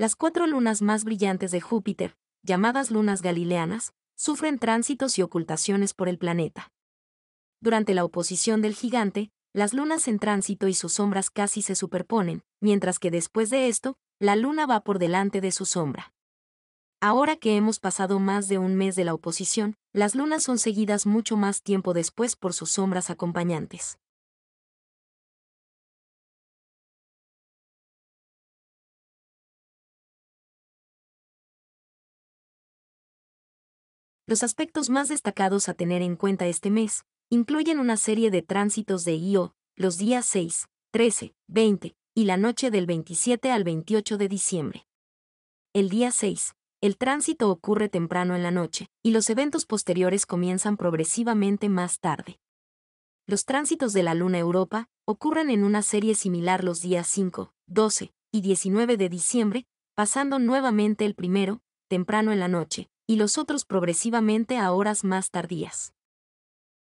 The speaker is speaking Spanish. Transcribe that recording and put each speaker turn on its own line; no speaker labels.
Las cuatro lunas más brillantes de Júpiter, llamadas lunas galileanas, sufren tránsitos y ocultaciones por el planeta. Durante la oposición del gigante, las lunas en tránsito y sus sombras casi se superponen, mientras que después de esto, la luna va por delante de su sombra. Ahora que hemos pasado más de un mes de la oposición, las lunas son seguidas mucho más tiempo después por sus sombras acompañantes.
Los aspectos
más destacados a tener en cuenta este mes incluyen una serie de tránsitos de Io, los días 6, 13, 20 y la noche del 27 al 28 de diciembre. El día 6, el tránsito ocurre temprano en la noche, y los eventos posteriores comienzan progresivamente más tarde. Los tránsitos de la Luna Europa ocurren en una serie similar los días 5, 12 y 19 de diciembre, pasando nuevamente el primero, temprano en la noche, y los otros progresivamente a
horas más tardías.